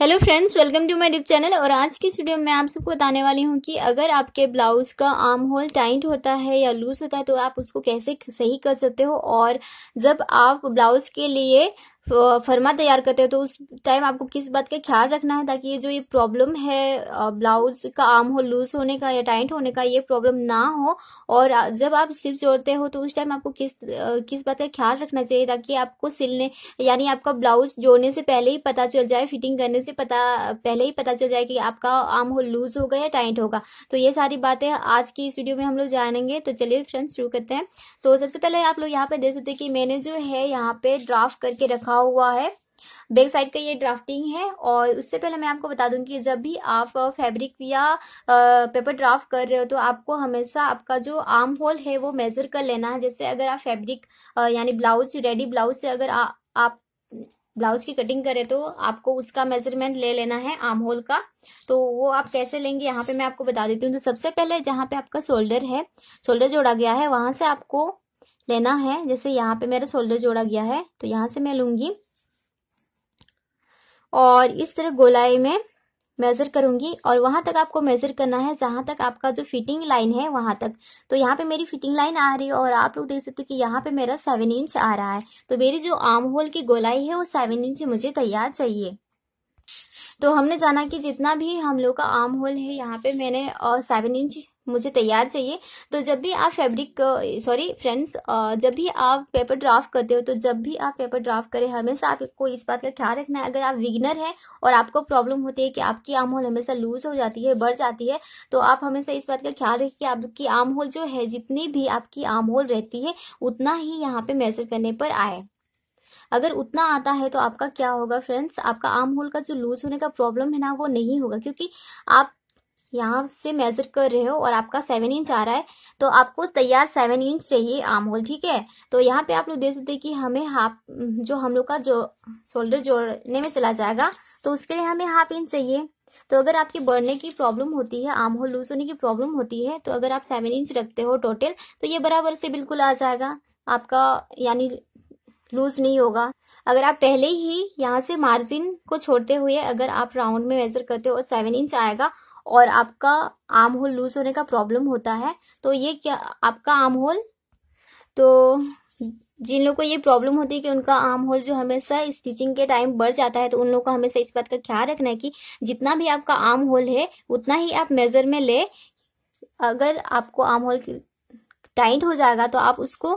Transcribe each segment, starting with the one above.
hello friends welcome to my dip channel और आज की वीडियो में आप सबको बताने वाली हूँ कि अगर आपके ब्लाउज का आर्म होल टाइट होता है या लूज होता है तो आप उसको कैसे सही कर सकते हो और जब आप ब्लाउज के लिए तो फरमा तैयार करते हो तो उस टाइम आपको किस बात का ख्याल रखना है ताकि ये जो ये प्रॉब्लम है ब्लाउज का आम हो लूज होने का या टाइट होने का ये प्रॉब्लम ना हो और जब आप स्लिप जोड़ते हो तो उस टाइम आपको किस किस बात का ख्याल रखना चाहिए ताकि आपको सिलने यानी आपका ब्लाउज जोड़ने से पहले ही पता चल जाए फिटिंग करने से पता पहले ही पता चल जाए कि आपका आम हो लूज होगा या टाइट होगा तो ये सारी बातें आज की इस वीडियो में हम लोग जानेंगे तो चलिए फ्रेंड्स शुरू करते हैं तो सबसे पहले आप लोग यहाँ पे देख सकते हैं कि मैंने जो है यहाँ पे ड्राफ्ट करके रखा लिखा हुआ है बैक साइड का ये ड्राफ्टिंग है और उससे पहले मैं आपको बता दूं कि जब भी आप फैब्रिक या पेपर ड्राफ्ट कर रहे हो तो आपको हमेशा आपका जो आर्म होल है वो मेजर कर लेना है जैसे अगर आप फैब्रिक यानी ब्लाउज रेडी ब्लाउज से अगर आ, आप ब्लाउज की कटिंग करें तो आपको उसका मेजरमेंट ले लेना है आर्म होल का तो वो आप कैसे लेंगे यहाँ पे मैं आपको बता देती हूँ तो सबसे पहले जहाँ पे आपका शोल्डर है शोल्डर जोड़ा गया है वहां से आपको लेना है जैसे यहाँ पे मेरा शोल्डर जोड़ा गया है तो यहाँ से मैं लूँगी और इस तरह गोलाई में मेज़र करूँगी और वहाँ तक आपको मेज़र करना है जहाँ तक आपका जो फिटिंग लाइन है वहाँ तक तो यहाँ पे मेरी फिटिंग लाइन आ रही है और आप लोग देख सकते हो कि यहाँ पे मेरा सेवन इंच आ रहा है तो मेरी जो आर्म होल की गोलाई है वो सेवन इंच मुझे तैयार चाहिए तो हमने जाना कि जितना भी हम लोग का आर्म होल है यहाँ पे मैंने सेवन इंच मुझे तैयार चाहिए तो जब भी आप फैब्रिक सॉरी फ्रेंड्स जब भी आप पेपर ड्राफ्ट करते हो तो जब भी आप पेपर ड्राफ्ट करें हमेशा आपको इस बात का ख्याल रखना है अगर आप विगनर हैं और आपको प्रॉब्लम होती है कि आपकी आम होल हमेशा लूज हो जाती है बढ़ जाती है तो आप हमेशा इस बात का ख्याल रखें कि आपकी आम होल जो है जितनी भी आपकी आम होल रहती है उतना ही यहाँ पे मेजर करने पर आए अगर उतना आता है तो आपका क्या होगा फ्रेंड्स आपका आम होल का जो लूज होने का प्रॉब्लम है ना वो नहीं होगा क्योंकि आप यहाँ से मेज़र कर रहे हो और आपका सेवन इंच आ रहा है तो आपको तैयार सेवन इंच चाहिए आर्म होल ठीक है तो यहाँ पे आप लोग देख सकते हैं कि हमें हाफ जो हम लोग का जो शोल्डर जोड़ने में चला जाएगा तो उसके लिए हमें हाफ इंच चाहिए तो अगर आपकी बढ़ने की प्रॉब्लम होती है आर्म होल लूज होने की प्रॉब्लम होती है तो अगर आप सेवन इंच रखते हो टोटल तो ये बराबर से बिल्कुल आ जाएगा आपका यानी लूज नहीं होगा अगर आप पहले ही यहाँ से मार्जिन को छोड़ते हुए अगर आप राउंड में मेजर करते हो और सेवन इंच आएगा और आपका आर्म होल लूज होने का प्रॉब्लम होता है तो ये क्या आपका आर्म होल तो जिन लोगों को ये प्रॉब्लम होती है कि उनका आर्म होल जो हमेशा स्टिचिंग के टाइम बढ़ जाता है तो उन लोगों को हमेशा इस बात का ख्याल रखना है कि जितना भी आपका आर्म होल है उतना ही आप मेज़र में ले अगर आपको आर्म होल टाइट हो जाएगा तो आप उसको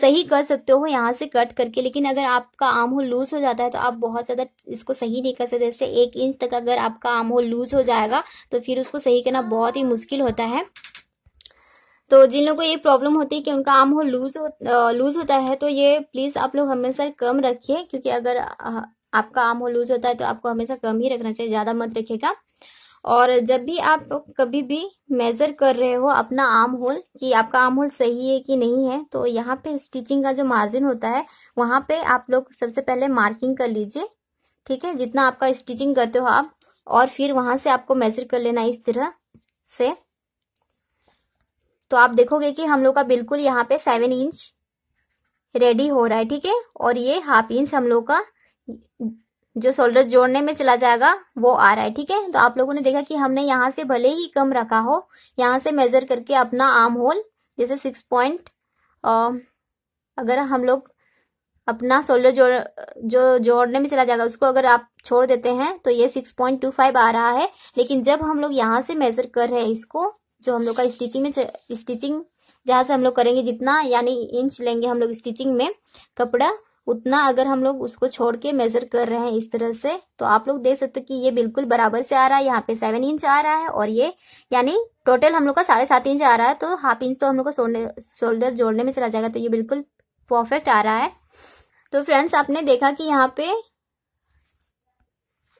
सही कर सकते हो यहाँ से कट करके लेकिन अगर आपका आम होल लूज़ हो जाता है तो आप बहुत ज़्यादा इसको सही नहीं कर सकते जैसे एक इंच तक अगर आपका आम होल लूज़ हो जाएगा तो फिर उसको सही करना बहुत ही मुश्किल होता है तो जिन लोगों को ये प्रॉब्लम होती है कि उनका आम होल लूज़ हो लूज़ होता है तो ये प्लीज़ आप लोग हमेशा कम रखिए क्योंकि अगर आपका आम होल लूज़ होता है तो आपको हमेशा कम ही रखना चाहिए ज़्यादा मत रखेगा और जब भी आप कभी भी मेज़र कर रहे हो अपना आर्म होल कि आपका आर्म होल सही है कि नहीं है तो यहाँ पे स्टिचिंग का जो मार्जिन होता है वहाँ पे आप लोग सबसे पहले मार्किंग कर लीजिए ठीक है जितना आपका स्टिचिंग करते हो आप और फिर वहाँ से आपको मेज़र कर लेना इस तरह से तो आप देखोगे कि हम लोग का बिल्कुल यहाँ पे सेवन इंच रेडी हो रहा है ठीक है और ये हाफ इंच हम लोग का जो शोल्डर जोड़ने में चला जाएगा वो आ रहा है ठीक है तो आप लोगों ने देखा कि हमने यहाँ से भले ही कम रखा हो यहाँ से मेजर करके अपना आर्म होल जैसे सिक्स पॉइंट अगर हम लोग अपना शोल्डर जोड़ जो जोड़ने में चला जाएगा उसको अगर आप छोड़ देते हैं तो ये सिक्स पॉइंट टू फाइव आ रहा है लेकिन जब हम लोग यहाँ से मेजर कर रहे हैं इसको जो हम लोग का स्टिचिंग में स्टिचिंग जहाँ से हम लोग करेंगे जितना यानी इंच लेंगे हम लोग स्टिचिंग में कपड़ा उतना अगर हम लोग उसको छोड़ के मेजर कर रहे हैं इस तरह से तो आप लोग देख सकते हो कि ये बिल्कुल बराबर से आ रहा है यहाँ पे सेवन इंच आ रहा है और ये यानी टोटल हम लोग का साढ़े सात इंच आ रहा है तो हाफ इंच तो हम लोग का शोल्डर जोड़ने में चला जाएगा तो ये बिल्कुल परफेक्ट आ रहा है तो फ्रेंड्स आपने देखा कि यहाँ पे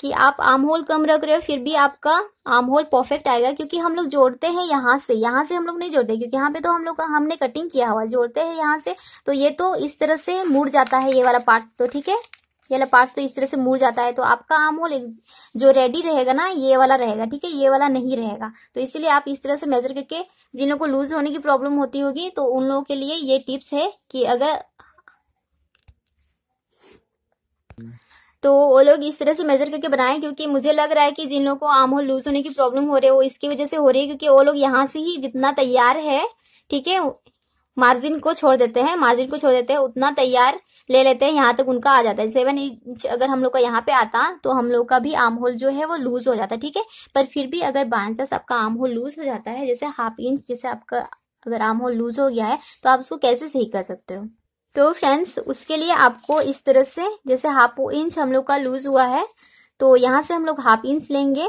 कि आप आम होल कम रख रहे हो फिर भी आपका आम होल परफेक्ट आएगा क्योंकि हम लोग जोड़ते हैं यहाँ से यहाँ से हम लोग नहीं जोड़ते क्योंकि यहाँ पे तो हम लोग हमने कटिंग किया हुआ जोड़ते हैं यहाँ से तो ये तो इस तरह से मुड़ जाता है ये वाला पार्ट तो ठीक है ये वाला पार्ट तो इस तरह से मुड़ जाता है तो आपका आम होल जो रेडी रहेगा ना ये वाला रहेगा ठीक है ये वाला नहीं रहेगा तो इसीलिए आप इस तरह से मेजर करके जिन लोगों को लूज होने की प्रॉब्लम होती होगी तो उन लोगों के लिए ये टिप्स है कि अगर तो वो लोग इस तरह से मेजर करके बनाए क्योंकि मुझे लग रहा है कि जिन लोगों को आम होल लूज होने की प्रॉब्लम हो रही है वो इसकी वजह से हो रही है क्योंकि वो लोग यहाँ से ही जितना तैयार है ठीक है मार्जिन को छोड़ देते हैं मार्जिन को छोड़ देते हैं उतना तैयार ले लेते हैं यहाँ तक उनका आ जाता है सेवन इंच अगर हम लोग का यहाँ पे आता तो हम लोग का भी आम होल जो है वो लूज हो जाता है ठीक है पर फिर भी अगर बानसस आपका आम होल लूज हो जाता है जैसे हाफ इंच जैसे आपका अगर आम होल लूज हो गया है तो आप उसको कैसे सही कर सकते हो तो फ्रेंड्स उसके लिए आपको इस तरह से जैसे हाफ इंच हम लोग का लूज हुआ है तो यहाँ से हम लोग हाफ इंच लेंगे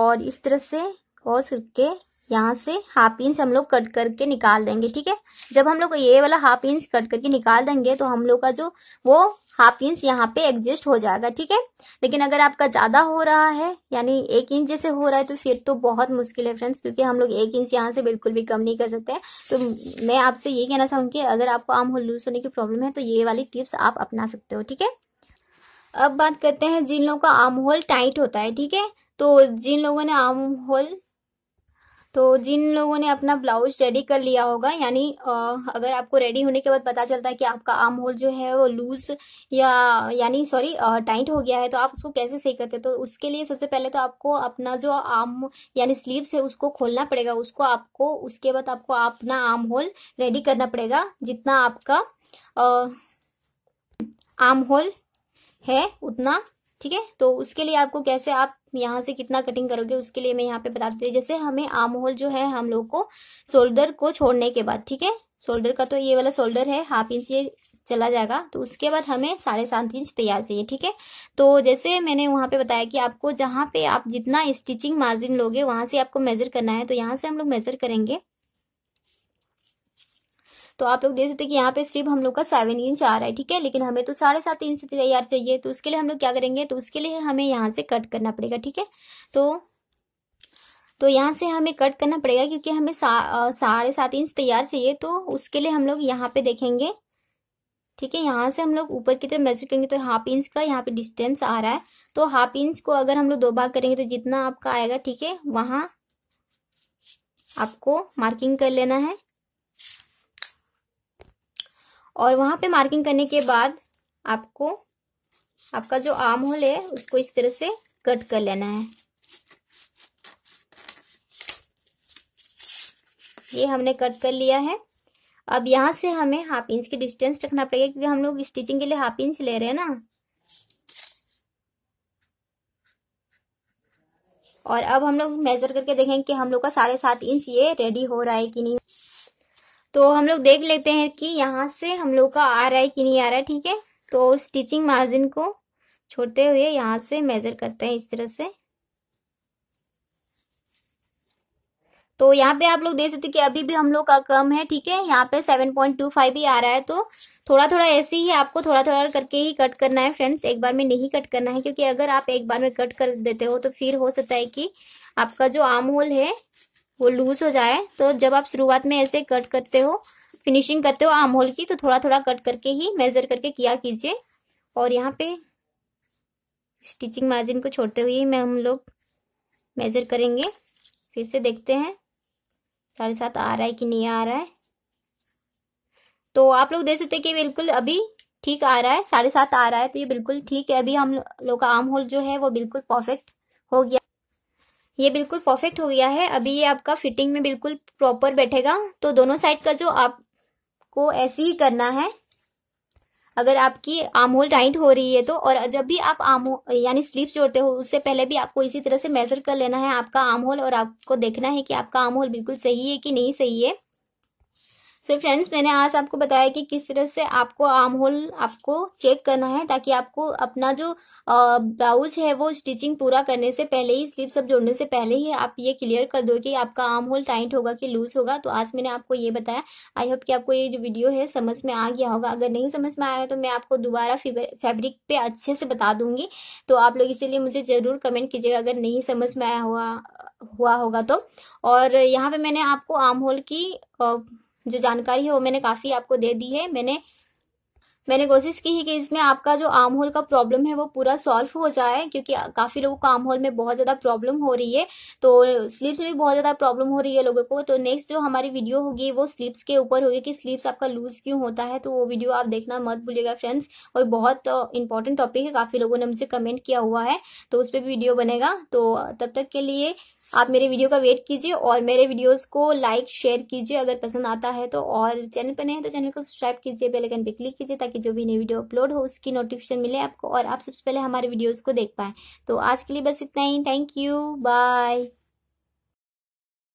और इस तरह से क्रॉस करके यहाँ से हाफ इंच हम लोग कट करके निकाल देंगे ठीक है जब हम लोग ये वाला हाफ इंच कट करके निकाल देंगे तो हम लोग का जो वो हाफ इंच यहाँ पे एडजस्ट हो जाएगा ठीक है लेकिन अगर आपका ज़्यादा हो रहा है यानी एक इंच जैसे हो रहा है तो फिर तो बहुत मुश्किल है फ्रेंड्स क्योंकि हम लोग एक इंच यहाँ से बिल्कुल भी कम नहीं कर सकते हैं तो मैं आपसे ये कहना चाहूँगी अगर आपको आम होल लूज होने की प्रॉब्लम है तो ये वाली टिप्स आप अपना सकते हो ठीक है अब बात करते हैं जिन लोगों का आम होल टाइट होता है ठीक है तो जिन लोगों ने आम होल तो जिन लोगों ने अपना ब्लाउज रेडी कर लिया होगा यानी अगर आपको रेडी होने के बाद पता चलता है कि आपका आर्म होल जो है वो लूज या यानी सॉरी टाइट हो गया है तो आप उसको कैसे सही करते हैं तो उसके लिए सबसे पहले तो आपको अपना जो आर्म यानी स्लीव्स है उसको खोलना पड़ेगा उसको आपको उसके बाद आपको अपना आर्म होल रेडी करना पड़ेगा जितना आपका आर्म होल है उतना ठीक है तो उसके लिए आपको कैसे आप यहाँ से कितना कटिंग करोगे उसके लिए मैं यहाँ पे बता देती हूँ जैसे हमें आर्म होल जो है हम लोग को शोल्डर को छोड़ने के बाद ठीक है शोल्डर का तो ये वाला शोल्डर है हाफ इंच ये चला जाएगा तो उसके बाद हमें साढ़े सात इंच तैयार चाहिए ठीक है तो जैसे मैंने वहाँ पे बताया कि आपको जहाँ पे आप जितना स्टिचिंग मार्जिन लोगे वहाँ से आपको मेजर करना है तो यहाँ से हम लोग मेजर करेंगे तो आप लोग देख सकते हैं कि यहाँ पे सिर्फ हम लोग का सेवन इंच आ रहा है ठीक है लेकिन हमें तो साढ़े सात इंच तैयार चाहिए तो उसके लिए हम लोग क्या करेंगे तो उसके लिए हमें यहाँ से कट करना पड़ेगा ठीक है तो तो यहाँ से हमें कट करना पड़ेगा क्योंकि हमें साढ़े सात इंच तैयार चाहिए तो उसके लिए हम लोग यहाँ पे देखेंगे ठीक है यहाँ से हम लोग ऊपर की तरफ मेजर करेंगे तो हाफ इंच का यहाँ पे डिस्टेंस आ रहा है तो हाफ इंच को अगर हम लोग दो भाग करेंगे तो जितना आपका आएगा ठीक है वहाँ आपको मार्किंग कर लेना है और वहां पे मार्किंग करने के बाद आपको आपका जो आर्म होल है उसको इस तरह से कट कर लेना है ये हमने कट कर लिया है अब यहां से हमें हाफ इंच की डिस्टेंस रखना पड़ेगा क्योंकि हम लोग स्टिचिंग के लिए हाफ इंच ले रहे हैं ना और अब हम लोग मेजर करके देखेंगे कि हम लोग का साढ़े सात इंच ये रेडी हो रहा है कि नहीं तो हम लोग देख लेते हैं कि यहाँ से हम लोग का आ रहा है कि नहीं आ रहा है ठीक है तो स्टिचिंग मार्जिन को छोड़ते हुए यहाँ से मेजर करते हैं इस तरह से तो यहाँ पे आप लोग देख सकते हो कि अभी भी हम लोग का कम है ठीक है यहाँ पे सेवन पॉइंट टू फाइव ही आ रहा है तो थोड़ा थोड़ा ऐसे ही आपको थोड़ा थोड़ा करके ही कट करना है फ्रेंड्स एक बार में नहीं कट करना है क्योंकि अगर आप एक बार में कट कर देते हो तो फिर हो सकता है कि आपका जो आम होल है वो लूज़ हो जाए तो जब आप शुरुआत में ऐसे कट करते हो फिनिशिंग करते हो आम होल की तो थोड़ा थोड़ा कट करके ही मेज़र करके किया कीजिए और यहाँ पे स्टिचिंग मार्जिन को छोड़ते हुए मैं हम लोग मेज़र करेंगे फिर से देखते हैं साढ़े सात आ रहा है कि नहीं आ रहा है तो आप लोग देख सकते हैं कि बिल्कुल अभी ठीक आ रहा है साढ़े सात आ रहा है तो ये बिल्कुल ठीक है अभी हम लोग का आम होल जो है वो बिल्कुल परफेक्ट हो गया ये बिल्कुल परफेक्ट हो गया है अभी ये आपका फिटिंग में बिल्कुल प्रॉपर बैठेगा तो दोनों साइड का जो आपको ऐसे ही करना है अगर आपकी आर्म होल टाइट हो रही है तो और जब भी आप आर्म यानी स्लीव जोड़ते हो उससे पहले भी आपको इसी तरह से मेजर कर लेना है आपका आर्म होल और आपको देखना है कि आपका आर्म होल बिल्कुल सही है कि नहीं सही है सो so फ्रेंड्स मैंने आज आपको बताया कि किस तरह से आपको आर्म होल आपको चेक करना है ताकि आपको अपना जो ब्लाउज है वो स्टिचिंग पूरा करने से पहले ही स्लीव सब जोड़ने से पहले ही आप ये क्लियर कर दो कि आपका आर्म होल टाइट होगा कि लूज होगा तो आज मैंने आपको ये बताया आई होप कि आपको ये जो वीडियो है समझ में आ गया होगा अगर नहीं समझ में आया तो मैं आपको दोबारा फैब्रिक पे अच्छे से बता दूंगी तो आप लोग इसीलिए मुझे ज़रूर कमेंट कीजिएगा अगर नहीं समझ में आया हुआ हुआ होगा तो और यहाँ पे मैंने आपको आर्म होल की जो जानकारी है वो मैंने काफ़ी आपको दे दी है मैंने मैंने कोशिश की है कि इसमें आपका जो आम होल का प्रॉब्लम है वो पूरा सॉल्व हो जाए क्योंकि काफ़ी लोगों को आम होल में बहुत ज़्यादा प्रॉब्लम हो रही है तो स्लिप्स में भी बहुत ज़्यादा प्रॉब्लम हो रही है लोगों को तो नेक्स्ट जो हमारी वीडियो होगी वो स्लीप्स के ऊपर होगी कि स्लिप्स आपका लूज क्यों होता है तो वो वीडियो आप देखना मत भूलिएगा फ्रेंड्स और बहुत इंपॉर्टेंट टॉपिक है काफ़ी लोगों ने मुझे कमेंट किया हुआ है तो उस पर भी वीडियो बनेगा तो तब तक के लिए आप मेरे वीडियो का वेट कीजिए और मेरे वीडियोस को लाइक शेयर कीजिए अगर पसंद आता है तो और चैनल पर नहीं तो चैनल को सब्सक्राइब कीजिए बेल आइकन क्लिक कीजिए ताकि जो भी नई वीडियो अपलोड हो उसकी नोटिफिकेशन मिले आपको और आप सबसे पहले हमारे वीडियोज़ को देख पाएँ तो आज के लिए बस इतना ही थैंक यू बाय